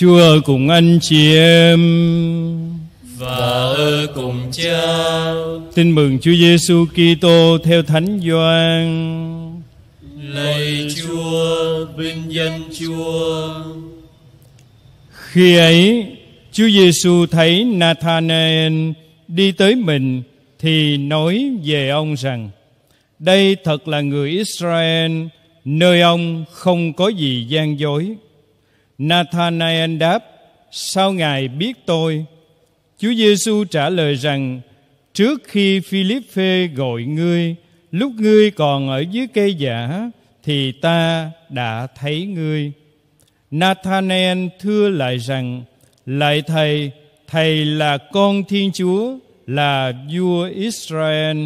Chúa cùng anh chị em và ở cùng Cha. Tin mừng Chúa Giêsu Kitô theo Thánh Gioan. Lạy Chúa, vinh danh Chúa. Khi ấy, Chúa Giêsu thấy Nathanael đi tới mình thì nói về ông rằng: Đây thật là người Israel, nơi ông không có gì gian dối. Nathanael đáp, sao Ngài biết tôi? Chúa Giêsu trả lời rằng, trước khi Philippe gọi ngươi, lúc ngươi còn ở dưới cây giả, thì ta đã thấy ngươi. Nathanael thưa lại rằng, lại thầy, thầy là con Thiên Chúa, là vua Israel.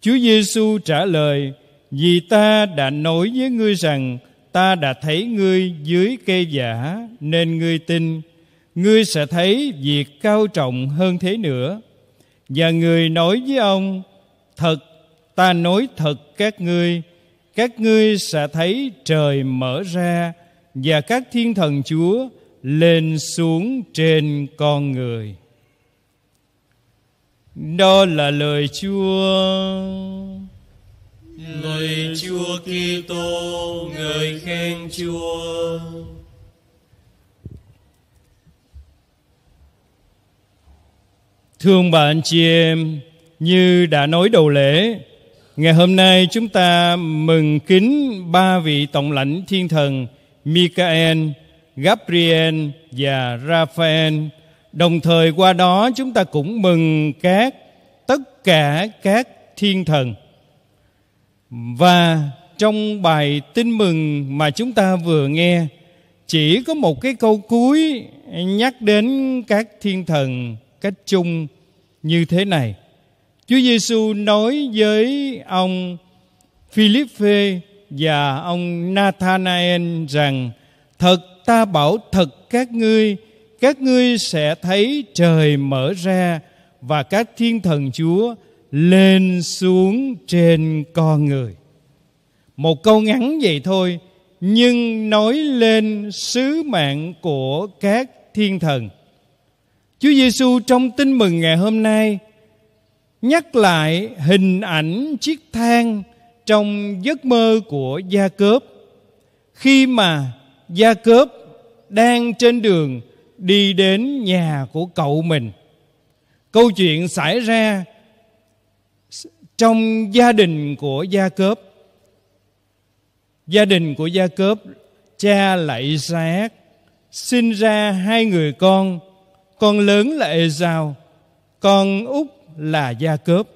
Chúa Giêsu trả lời, vì ta đã nói với ngươi rằng ta đã thấy ngươi dưới cây giả nên ngươi tin ngươi sẽ thấy việc cao trọng hơn thế nữa và người nói với ông thật ta nói thật các ngươi các ngươi sẽ thấy trời mở ra và các thiên thần chúa lên xuống trên con người đó là lời chúa Lời Chúa Kitô người khen Chúa. Thương bạn chị em, như đã nói đầu lễ, ngày hôm nay chúng ta mừng kính ba vị tổng lãnh thiên thần Michael, Gabriel và Raphael. Đồng thời qua đó chúng ta cũng mừng các tất cả các thiên thần và trong bài tin mừng mà chúng ta vừa nghe chỉ có một cái câu cuối nhắc đến các thiên thần cách chung như thế này. Chúa Giêsu nói với ông Philippe và ông Nathanael rằng thật ta bảo thật các ngươi các ngươi sẽ thấy trời mở ra và các thiên thần Chúa lên xuống trên con người một câu ngắn vậy thôi nhưng nói lên sứ mạng của các thiên thần Chúa Giêsu trong tin mừng ngày hôm nay nhắc lại hình ảnh chiếc thang trong giấc mơ của Gia Cớp khi mà Gia Cớp đang trên đường đi đến nhà của cậu mình. Câu chuyện xảy ra trong gia đình của gia cớp gia đình của gia cớp cha lại isaac sinh ra hai người con con lớn là sao, con út là gia cớp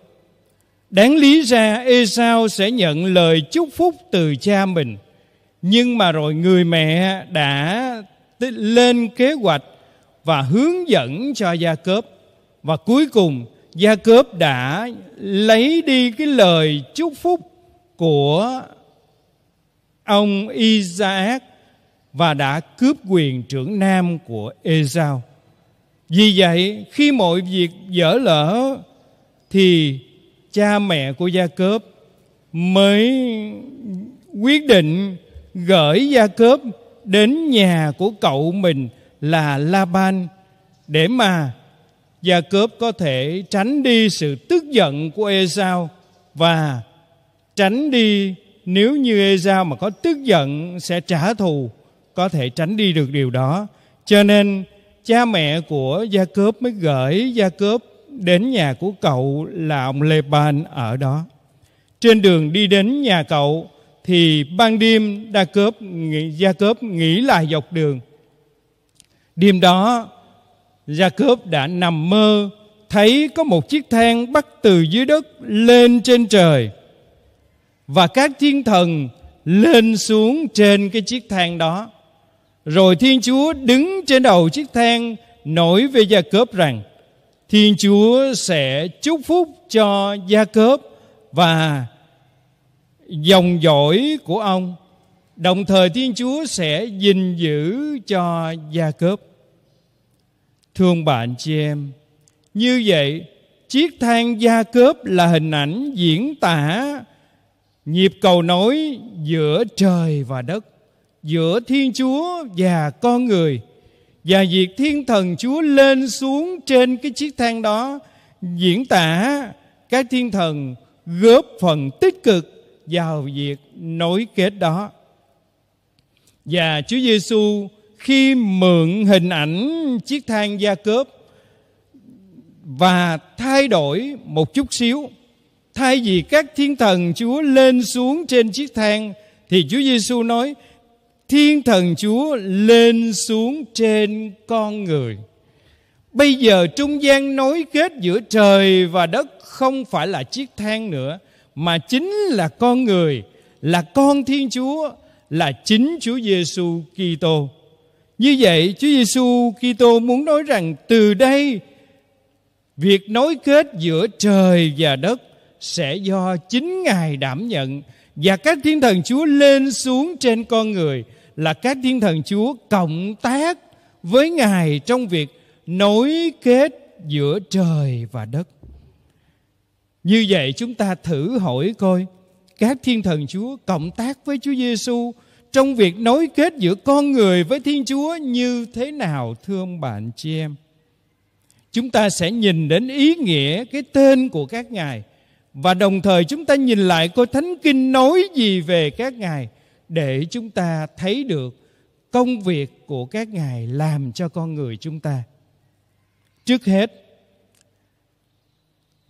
đáng lý ra esau sẽ nhận lời chúc phúc từ cha mình nhưng mà rồi người mẹ đã lên kế hoạch và hướng dẫn cho gia cớp và cuối cùng Gia Cớp đã lấy đi cái lời chúc phúc của ông Isaac và đã cướp quyền trưởng nam của Esau. Vì vậy, khi mọi việc dở lỡ thì cha mẹ của Gia Cớp mới quyết định gửi Gia Cớp đến nhà của cậu mình là Laban để mà Gia Cốp có thể tránh đi sự tức giận của ê sao và tránh đi nếu như ê sao mà có tức giận sẽ trả thù có thể tránh đi được điều đó. Cho nên cha mẹ của Gia Cốp mới gửi Gia Cốp đến nhà của cậu là ông Lê Ban ở đó. Trên đường đi đến nhà cậu thì ban đêm Đa Cốp, Gia Cốp nghĩ lại dọc đường. Đêm đó Jacob đã nằm mơ thấy có một chiếc thang bắt từ dưới đất lên trên trời và các thiên thần lên xuống trên cái chiếc thang đó. Rồi Thiên Chúa đứng trên đầu chiếc thang nói với Gia Cớp rằng Thiên Chúa sẽ chúc phúc cho Gia Cớp và dòng dõi của ông. Đồng thời Thiên Chúa sẽ gìn giữ cho Gia Cớp thương bạn chị em như vậy chiếc thang gia cớp là hình ảnh diễn tả nhịp cầu nối giữa trời và đất giữa thiên chúa và con người và việc thiên thần chúa lên xuống trên cái chiếc thang đó diễn tả các thiên thần góp phần tích cực vào việc nối kết đó và Chúa Giêsu khi mượn hình ảnh chiếc thang gia cớp và thay đổi một chút xíu thay vì các thiên thần Chúa lên xuống trên chiếc thang thì Chúa Giêsu nói thiên thần Chúa lên xuống trên con người. Bây giờ trung gian nối kết giữa trời và đất không phải là chiếc thang nữa mà chính là con người, là con Thiên Chúa, là chính Chúa Giêsu Kitô. Như vậy Chúa Giêsu Kitô muốn nói rằng từ đây việc nối kết giữa trời và đất sẽ do chính Ngài đảm nhận và các thiên thần Chúa lên xuống trên con người là các thiên thần Chúa cộng tác với Ngài trong việc nối kết giữa trời và đất. Như vậy chúng ta thử hỏi coi các thiên thần Chúa cộng tác với Chúa Giêsu xu trong việc nối kết giữa con người với Thiên Chúa như thế nào thưa ông bạn chị em? Chúng ta sẽ nhìn đến ý nghĩa cái tên của các ngài và đồng thời chúng ta nhìn lại coi Thánh Kinh nói gì về các ngài để chúng ta thấy được công việc của các ngài làm cho con người chúng ta. Trước hết,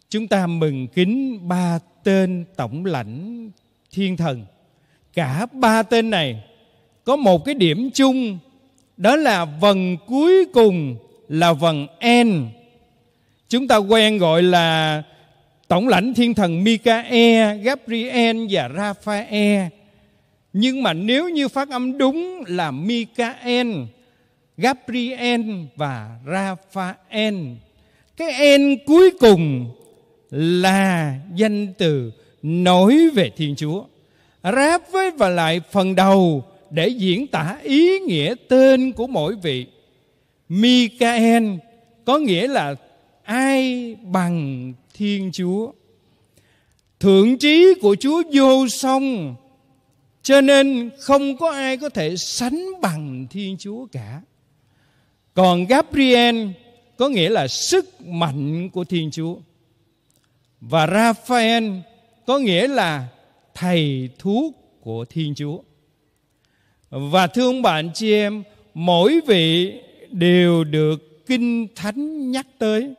chúng ta mừng kính ba tên tổng lãnh thiên thần – cả ba tên này có một cái điểm chung đó là vần cuối cùng là vần en chúng ta quen gọi là tổng lãnh thiên thần Micae, Gabriel và Raphael. Nhưng mà nếu như phát âm đúng là Micael, Gabriel và Raphael. Cái en cuối cùng là danh từ nói về Thiên Chúa ráp với và lại phần đầu để diễn tả ý nghĩa tên của mỗi vị. Mikael có nghĩa là ai bằng Thiên Chúa. Thượng trí của Chúa vô song cho nên không có ai có thể sánh bằng Thiên Chúa cả. Còn Gabriel có nghĩa là sức mạnh của Thiên Chúa. Và Raphael có nghĩa là thầy thuốc của Thiên Chúa. Và thương bạn chị em, mỗi vị đều được Kinh Thánh nhắc tới.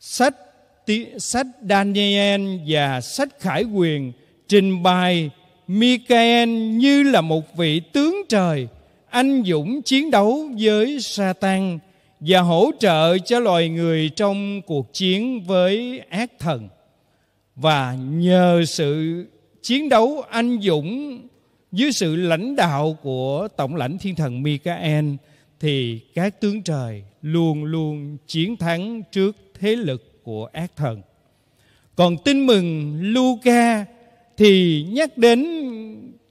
Sách sách Daniel và sách Khải Quyền trình bày Michael như là một vị tướng trời anh dũng chiến đấu với Satan và hỗ trợ cho loài người trong cuộc chiến với ác thần và nhờ sự chiến đấu anh dũng dưới sự lãnh đạo của tổng lãnh thiên thần Mikael thì các tướng trời luôn luôn chiến thắng trước thế lực của ác thần. Còn tin mừng Luca thì nhắc đến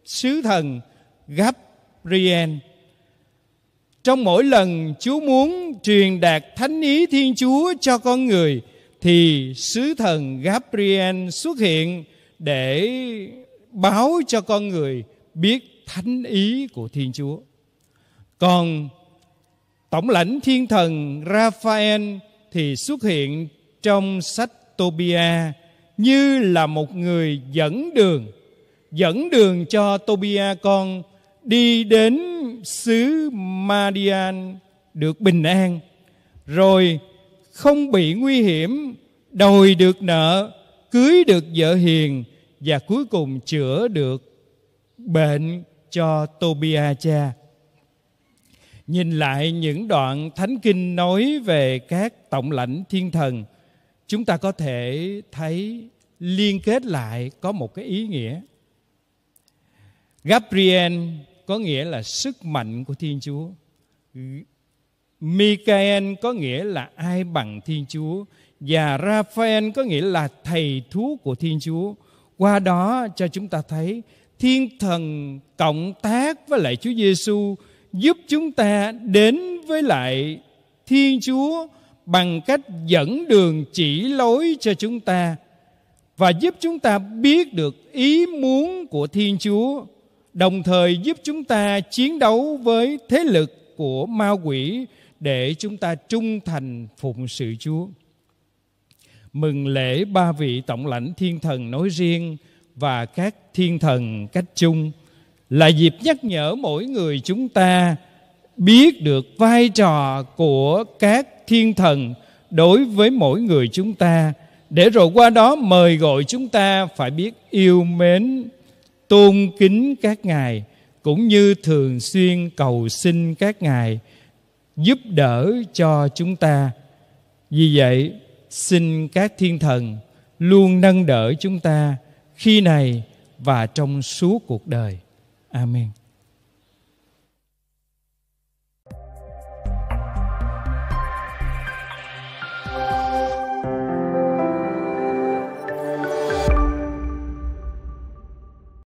sứ thần Gabriel. Trong mỗi lần Chúa muốn truyền đạt thánh ý Thiên Chúa cho con người – thì sứ thần Gabriel xuất hiện để báo cho con người biết thánh ý của Thiên Chúa. Còn tổng lãnh thiên thần Raphael thì xuất hiện trong sách Tobia như là một người dẫn đường, dẫn đường cho Tobia con đi đến xứ Madian được bình an. Rồi không bị nguy hiểm đòi được nợ cưới được vợ hiền và cuối cùng chữa được bệnh cho Tobia cha nhìn lại những đoạn thánh kinh nói về các tổng lãnh thiên thần chúng ta có thể thấy liên kết lại có một cái ý nghĩa Gabriel có nghĩa là sức mạnh của Thiên Chúa Michael có nghĩa là ai bằng Thiên Chúa và Raphael có nghĩa là thầy thú của Thiên Chúa. Qua đó cho chúng ta thấy Thiên Thần cộng tác với lại Chúa Giêsu giúp chúng ta đến với lại Thiên Chúa bằng cách dẫn đường chỉ lối cho chúng ta và giúp chúng ta biết được ý muốn của Thiên Chúa, đồng thời giúp chúng ta chiến đấu với thế lực của ma quỷ để chúng ta trung thành phụng sự Chúa. Mừng lễ ba vị tổng lãnh thiên thần nói riêng và các thiên thần cách chung là dịp nhắc nhở mỗi người chúng ta biết được vai trò của các thiên thần đối với mỗi người chúng ta để rồi qua đó mời gọi chúng ta phải biết yêu mến tôn kính các ngài cũng như thường xuyên cầu xin các ngài giúp đỡ cho chúng ta vì vậy xin các thiên thần luôn nâng đỡ chúng ta khi này và trong suốt cuộc đời amen